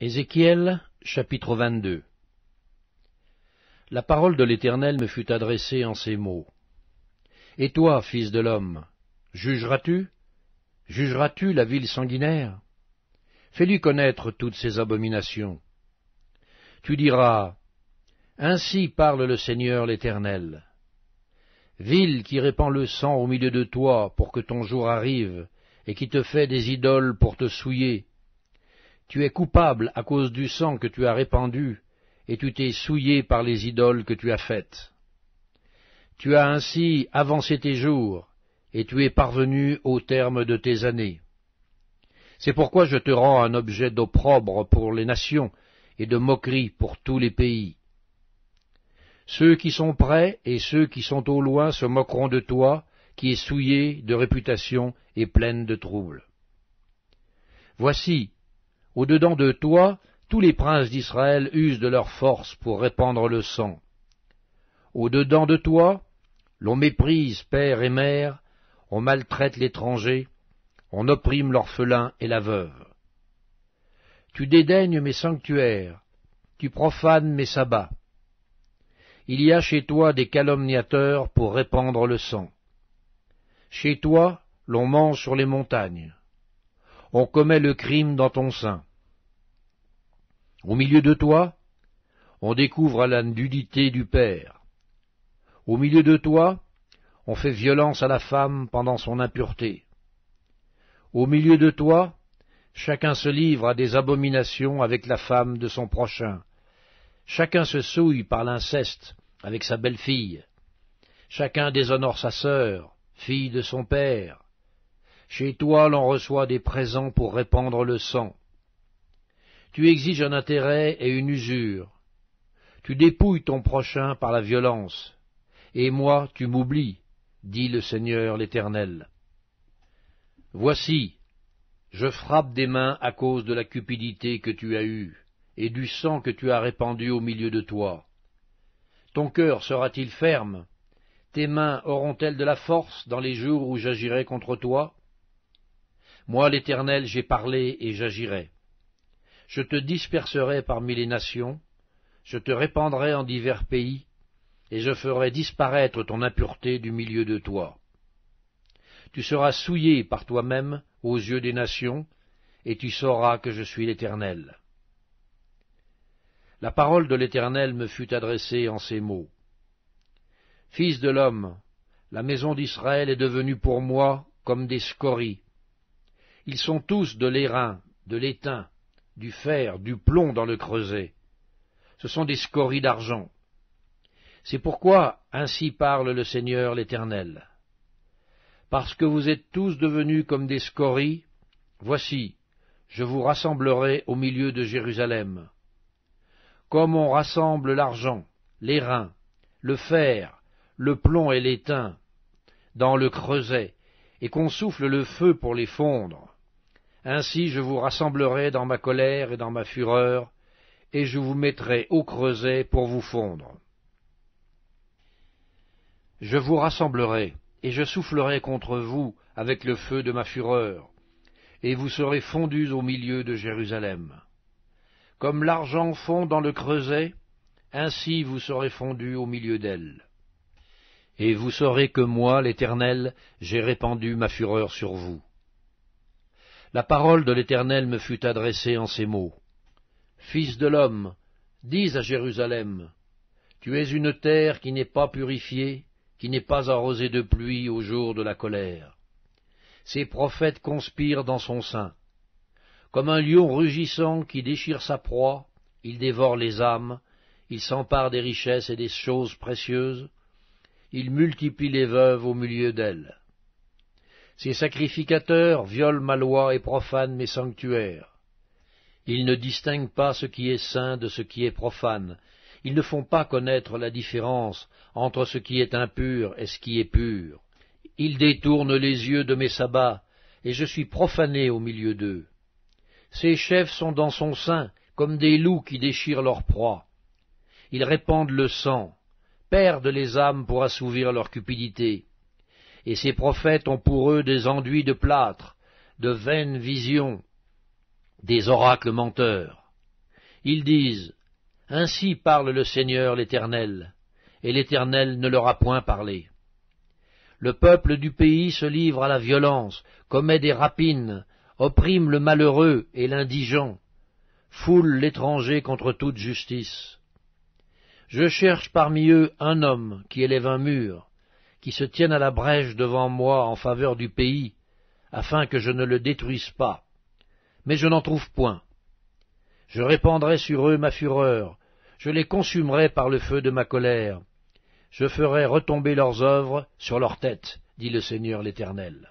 Ézéchiel chapitre 22 La parole de l'Éternel me fut adressée en ces mots. Et toi, fils de l'homme, jugeras-tu Jugeras-tu la ville sanguinaire Fais-lui connaître toutes ses abominations. Tu diras, Ainsi parle le Seigneur l'Éternel. Ville qui répand le sang au milieu de toi pour que ton jour arrive, et qui te fait des idoles pour te souiller, tu es coupable à cause du sang que tu as répandu, et tu t'es souillé par les idoles que tu as faites. Tu as ainsi avancé tes jours, et tu es parvenu au terme de tes années. C'est pourquoi je te rends un objet d'opprobre pour les nations, et de moquerie pour tous les pays. Ceux qui sont près et ceux qui sont au loin se moqueront de toi, qui es souillé de réputation et pleine de troubles. Voici, au-dedans de toi, tous les princes d'Israël usent de leur force pour répandre le sang. Au-dedans de toi, l'on méprise père et mère, on maltraite l'étranger, on opprime l'orphelin et la veuve. Tu dédaignes mes sanctuaires, tu profanes mes sabbats. Il y a chez toi des calomniateurs pour répandre le sang. Chez toi, l'on mange sur les montagnes. On commet le crime dans ton sein. Au milieu de toi, on découvre la nudité du père. Au milieu de toi, on fait violence à la femme pendant son impureté. Au milieu de toi, chacun se livre à des abominations avec la femme de son prochain. Chacun se souille par l'inceste avec sa belle-fille. Chacun déshonore sa sœur, fille de son père. Chez toi l'on reçoit des présents pour répandre le sang tu exiges un intérêt et une usure. Tu dépouilles ton prochain par la violence. Et moi, tu m'oublies, dit le Seigneur l'Éternel. Voici, je frappe des mains à cause de la cupidité que tu as eue, et du sang que tu as répandu au milieu de toi. Ton cœur sera-t-il ferme Tes mains auront-elles de la force dans les jours où j'agirai contre toi Moi l'Éternel, j'ai parlé et j'agirai. Je te disperserai parmi les nations, je te répandrai en divers pays, et je ferai disparaître ton impureté du milieu de toi. Tu seras souillé par toi-même aux yeux des nations, et tu sauras que je suis l'Éternel. La parole de l'Éternel me fut adressée en ces mots. Fils de l'homme, la maison d'Israël est devenue pour moi comme des scories. Ils sont tous de l'airain, de l'étain, du fer, du plomb dans le creuset. Ce sont des scories d'argent. C'est pourquoi ainsi parle le Seigneur l'Éternel. Parce que vous êtes tous devenus comme des scories, voici, je vous rassemblerai au milieu de Jérusalem. Comme on rassemble l'argent, les reins, le fer, le plomb et l'étain, dans le creuset, et qu'on souffle le feu pour les fondre, ainsi je vous rassemblerai dans ma colère et dans ma fureur, et je vous mettrai au creuset pour vous fondre. Je vous rassemblerai, et je soufflerai contre vous avec le feu de ma fureur, et vous serez fondus au milieu de Jérusalem. Comme l'argent fond dans le creuset, ainsi vous serez fondus au milieu d'elle. Et vous saurez que moi, l'Éternel, j'ai répandu ma fureur sur vous. La parole de l'Éternel me fut adressée en ces mots. Fils de l'homme, dis à Jérusalem, Tu es une terre qui n'est pas purifiée, qui n'est pas arrosée de pluie au jour de la colère. Ses prophètes conspirent dans son sein. Comme un lion rugissant qui déchire sa proie, il dévore les âmes, il s'empare des richesses et des choses précieuses, il multiplie les veuves au milieu d'elles. Ces sacrificateurs violent ma loi et profanent mes sanctuaires. Ils ne distinguent pas ce qui est saint de ce qui est profane. Ils ne font pas connaître la différence entre ce qui est impur et ce qui est pur. Ils détournent les yeux de mes sabbats, et je suis profané au milieu d'eux. Ses chefs sont dans son sein, comme des loups qui déchirent leur proie. Ils répandent le sang, perdent les âmes pour assouvir leur cupidité et ces prophètes ont pour eux des enduits de plâtre, de vaines visions, des oracles menteurs. Ils disent, Ainsi parle le Seigneur l'Éternel, et l'Éternel ne leur a point parlé. Le peuple du pays se livre à la violence, commet des rapines, opprime le malheureux et l'indigent, foule l'étranger contre toute justice. Je cherche parmi eux un homme qui élève un mur, ils se tiennent à la brèche devant moi en faveur du pays, afin que je ne le détruise pas. Mais je n'en trouve point. Je répandrai sur eux ma fureur, je les consumerai par le feu de ma colère, je ferai retomber leurs œuvres sur leurs têtes, dit le Seigneur l'Éternel.